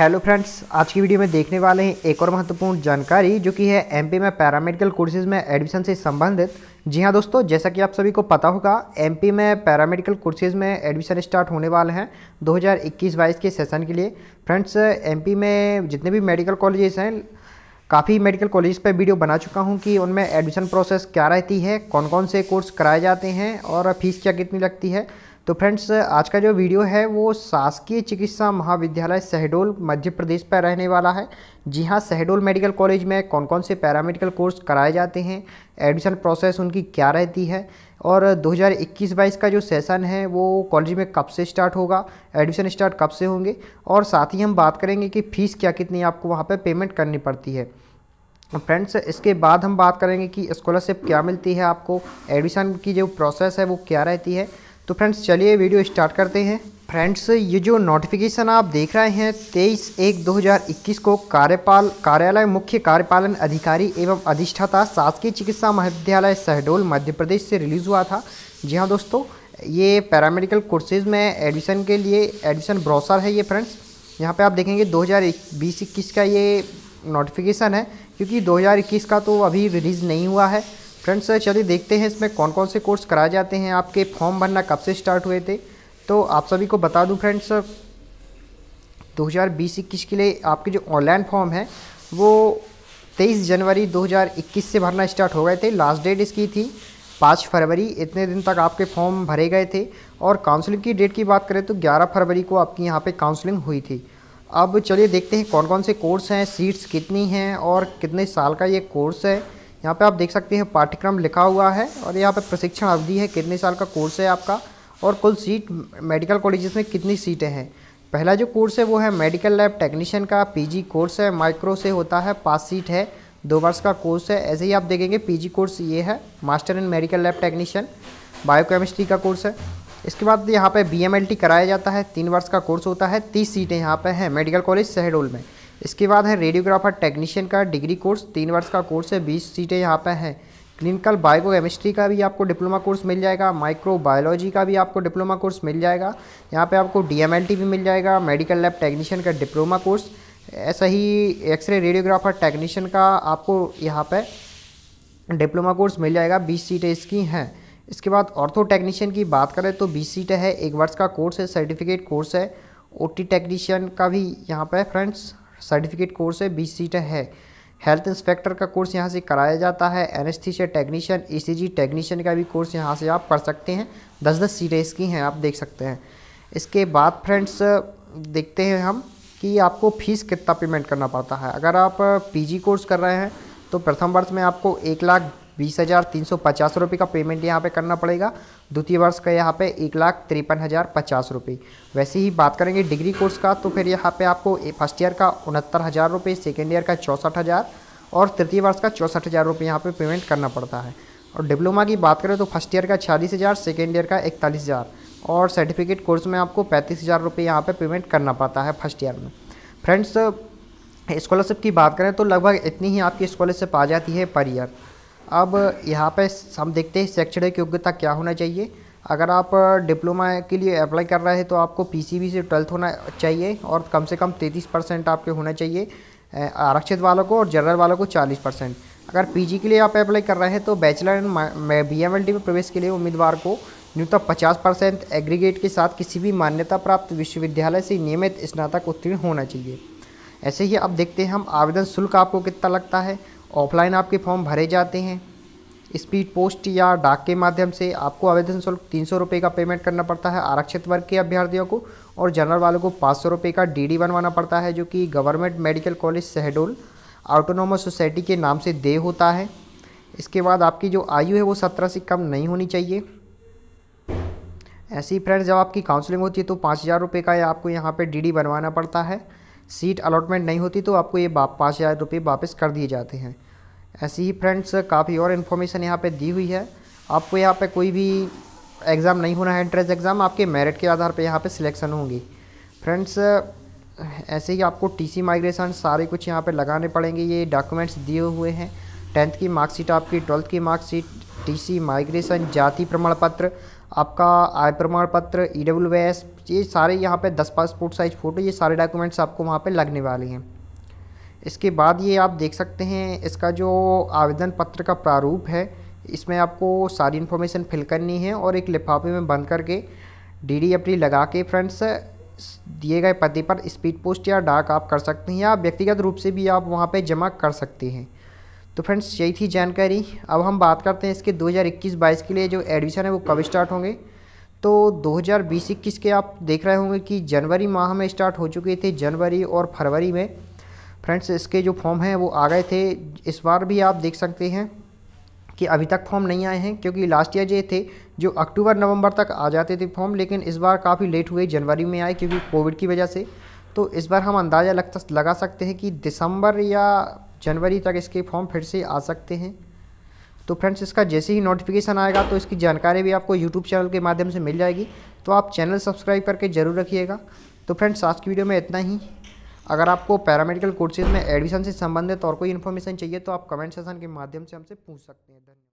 hello friends आज की video में देखने वाले हैं एक और महत्वपूर्ण जानकारी जो कि है एमपी में पैरामेडिकल कोर्सेज में एडमिशन से संबंधित जी हाँ दोस्तों जैसा कि आप सभी को पता होगा एमपी में पैरामेडिकल कोर्सेज में एडमिशन स्टार्ट होने वाले हैं 2021 हज़ार के सेशन के लिए फ्रेंड्स एमपी में जितने भी मेडिकल कॉलेजेस हैं काफ़ी मेडिकल कॉलेज पर वीडियो बना चुका हूँ कि उनमें एडमिशन प्रोसेस क्या रहती है कौन कौन से कोर्स कराए जाते हैं और फीस क्या कितनी लगती है तो फ्रेंड्स आज का जो वीडियो है वो शासकीय चिकित्सा महाविद्यालय शहडोल मध्य प्रदेश पर रहने वाला है जी हाँ शहडोल मेडिकल कॉलेज में कौन कौन से पैरामेडिकल कोर्स कराए जाते हैं एडमिशन प्रोसेस उनकी क्या रहती है और 2021-22 का जो सेशन है वो कॉलेज में कब से स्टार्ट होगा एडमिशन स्टार्ट कब से होंगे और साथ ही हम बात करेंगे कि फ़ीस क्या कितनी आपको वहाँ पर पे पेमेंट करनी पड़ती है फ्रेंड्स इसके बाद हम बात करेंगे कि स्कॉलरशिप क्या मिलती है आपको एडमिशन की जो प्रोसेस है वो क्या रहती है तो फ्रेंड्स चलिए वीडियो स्टार्ट करते हैं फ्रेंड्स ये जो नोटिफिकेशन आप देख रहे हैं 23 एक 2021 को कार्यपाल कार्यालय मुख्य कार्यपालन अधिकारी एवं अधिष्ठाता शासकीय चिकित्सा महाविद्यालय शहडोल मध्य प्रदेश से रिलीज़ हुआ था जी हाँ दोस्तों ये पैरामेडिकल कोर्सेज़ में एडमिशन के लिए एडमिशन ब्रोसर है ये फ्रेंड्स यहाँ पे आप देखेंगे बीस इक्कीस का ये नोटिफिकेशन है क्योंकि 2021 का तो अभी रिलीज़ नहीं हुआ है फ्रेंड्स चलिए देखते हैं इसमें कौन कौन से कोर्स कराए जाते हैं आपके फॉर्म भरना कब से स्टार्ट हुए थे तो आप सभी को बता दूं फ्रेंड्स 2020 हज़ार के लिए आपके जो ऑनलाइन फॉर्म है वो 23 जनवरी 2021 से भरना स्टार्ट हो गए थे लास्ट डेट इसकी थी पाँच फरवरी इतने दिन तक आपके फॉर्म भरे गए थे और काउंसलिंग की डेट की बात करें तो ग्यारह फरवरी को आपकी यहाँ पे काउंसलिंग हुई थी अब चलिए देखते हैं कौन कौन से कोर्स हैं सीट्स कितनी हैं और कितने साल का ये कोर्स है यहाँ पे आप देख सकते हैं पाठ्यक्रम लिखा हुआ है और यहाँ पे प्रशिक्षण अवधि है कितने साल का कोर्स है आपका और कुल सीट मेडिकल कॉलेजेस में कितनी सीटें हैं पहला जो कोर्स है वो है मेडिकल लैब टेक्नीशियन का पी कोर्स है माइक्रो से होता है पाँच सीट है दो वर्ष का कोर्स है ऐसे ही आप देखेंगे पी कोर्स ये है master in medical lab technician bio का कोर्स है इसके बाद यहाँ पे बी कराया जाता है तीन वर्ष का कोर्स होता है तीस सीटें यहाँ पे हैं मेडिकल कॉलेज शहडोल में इसके बाद है रेडियोग्राफर टेक्नीशियन का डिग्री कोर्स तीन वर्ष का कोर्स है बीस सीटें यहाँ पर हैं क्लिनिकल बायो केमिस्ट्री का भी आपको डिप्लोमा कोर्स मिल जाएगा माइक्रोबायोलॉजी का भी आपको डिप्लोमा कोर्स मिल जाएगा यहाँ पे आपको डीएमएलटी भी मिल जाएगा मेडिकल लैब टेक्नीशियन का डिप्लोमा कोर्स ऐसा ही एक्सरे रेडियोग्राफर टेक्नीशियन का आपको यहाँ पे डिप्लोमा कोर्स मिल जाएगा बीस सीटें इसकी हैं इसके बाद ऑर्थो टेक्नीशियन की बात करें तो बीस सीटें है एक वर्ष का कोर्स है सर्टिफिकेट कोर्स है टी टेक्नीशियन का भी यहाँ पर फ्रेंड्स सर्टिफिकेट कोर्स है बीस सीटें हैं हेल्थ इंस्पेक्टर का कोर्स यहाँ से कराया जाता है एनेस्थीसिया टेक्नीशियन ईसीजी टेक्नीशियन का भी कोर्स यहाँ से आप कर सकते हैं दस दस सीटें इसकी हैं आप देख सकते हैं इसके बाद फ्रेंड्स देखते हैं हम कि आपको फ़ीस कितना पेमेंट करना पड़ता है अगर आप पीजी कोर्स कर रहे हैं तो प्रथम वर्ष में आपको एक लाख बीस हज़ार तीन सौ पचास रुपये का पेमेंट यहाँ पे करना पड़ेगा द्वितीय वर्ष का यहाँ पे एक लाख तिरपन हज़ार पचास रुपये वैसे ही बात करेंगे डिग्री कोर्स का तो फिर यहाँ पे आपको फर्स्ट ईयर का उनहत्तर हज़ार रुपये सेकेंड ईयर का चौंसठ हज़ार और तृतीय वर्ष का चौंसठ हज़ार रुपये यहाँ पर पे पेमेंट करना पड़ता है और डिप्लोमा की बात करें तो फर्स्ट ईयर का छियालीस हज़ार सेकेंड ईयर का इकतालीस हज़ार और सर्टिफिकेट कोर्स में आपको पैंतीस हज़ार रुपये यहाँ पर पेमेंट करना पड़ता है फर्स्ट ईयर में फ्रेंड्स स्कॉलरशिप की बात करें तो लगभग इतनी ही आपकी स्कॉलरशिप आ जाती है पर ईयर अब यहाँ पे हम देखते हैं शैक्षणिक योग्यता क्या होना चाहिए अगर आप डिप्लोमा के लिए अप्लाई कर रहे हैं तो आपको पीसीबी से ट्वेल्थ होना चाहिए और कम से कम तैंतीस परसेंट आपके होना चाहिए आरक्षित वालों को और जनरल वालों को चालीस परसेंट अगर पीजी के लिए आप अप्लाई कर रहे हैं तो बैचलर एंड बी में प्रवेश के लिए उम्मीदवार को न्यूनतम पचास परसेंट एग्रीगेट के साथ किसी भी मान्यता प्राप्त विश्वविद्यालय से नियमित स्नातक उत्तीर्ण होना चाहिए ऐसे ही आप देखते हैं हम आवेदन शुल्क आपको कितना लगता है ऑफलाइन आपके फॉर्म भरे जाते हैं स्पीड पोस्ट या डाक के माध्यम से आपको आवेदन शुल्क तीन सौ रुपये का पेमेंट करना पड़ता है आरक्षित वर्ग के अभ्यर्थियों को और जनरल वालों को पाँच सौ रुपये का डीडी बनवाना पड़ता है जो कि government medical college Shahdol autonomous society के नाम से दे होता है इसके बाद आपकी जो आयु है वो सत्रह से कम नहीं होनी चाहिए ऐसी फ्रेंड्स जब आपकी काउंसलिंग होती है तो पाँच हज़ार रुपये का या आपको यहाँ पे डीडी बनवाना पड़ता है सीट अलॉटमेंट नहीं होती तो आपको ये पाँच हज़ार रुपये वापस कर दिए जाते हैं ऐसे ही फ्रेंड्स काफ़ी और इन्फॉर्मेशन यहाँ पे दी हुई है आपको यहाँ पे कोई भी एग्ज़ाम नहीं होना है एंट्रेंस एग्ज़ाम आपके मेरिट के आधार पे यहाँ पे सिलेक्शन होंगी फ्रेंड्स ऐसे ही आपको टीसी माइग्रेशन सारे कुछ यहाँ पे लगाने पड़ेंगे ये डॉक्यूमेंट्स दिए हुए हैं टेंथ की मार्कशीट आपकी ट्वेल्थ की मार्कशीट सी माइग्रेशन जाति प्रमाण पत्र आपका आय प्रमाण पत्र ई डब्ल्यू एस ये सारे यहाँ पर दस पासपोर्ट साइज़ फ़ोटो ये सारे डॉक्यूमेंट्स आपको वहाँ पर लगने वाले हैं इसके बाद ये आप देख सकते हैं इसका जो आवेदन पत्र का प्रारूप है इसमें आपको सारी इन्फॉर्मेशन फिल करनी है और एक लिफाफे में बंद करके डीडी डी लगा के फ्रेंड्स दिए गए पते पर स्पीड पोस्ट या डाक आप कर सकते हैं या व्यक्तिगत रूप से भी आप वहाँ पे जमा कर सकते हैं तो फ्रेंड्स यही थी जानकारी अब हम बात करते हैं इसके 2021-22 के लिए जो एडमिशन है वो कब स्टार्ट होंगे तो 2020-21 के आप देख रहे होंगे कि जनवरी माह में स्टार्ट हो चुके थे जनवरी और फरवरी में फ्रेंड्स इसके जो फॉर्म हैं वो आ गए थे इस बार भी आप देख सकते हैं कि अभी तक फॉर्म नहीं आए हैं क्योंकि लास्ट ईयर ये थे जो अक्टूबर नवंबर तक आ जाते थे फॉर्म लेकिन इस बार काफ़ी लेट हुए जनवरी में आए क्योंकि कोविड की वजह से तो इस बार हम अंदाज़ा लगता लगा सकते हैं कि दिसंबर या जनवरी तक इसके फॉर्म फिर से आ सकते हैं तो फ्रेंड्स इसका जैसे ही नोटिफिकेशन आएगा तो इसकी जानकारी भी आपको यूट्यूब चैनल के माध्यम से मिल जाएगी तो आप चैनल सब्सक्राइब करके ज़रूर रखिएगा तो फ्रेंड्स आज की वीडियो में इतना ही अगर आपको पैरामेडिकल कोर्सेज में एडमिशन से संबंधित और कोई इन्फॉर्मेशन चाहिए तो आप कमेंट सेशन के माध्यम से हमसे पूछ सकते हैं धन्यवाद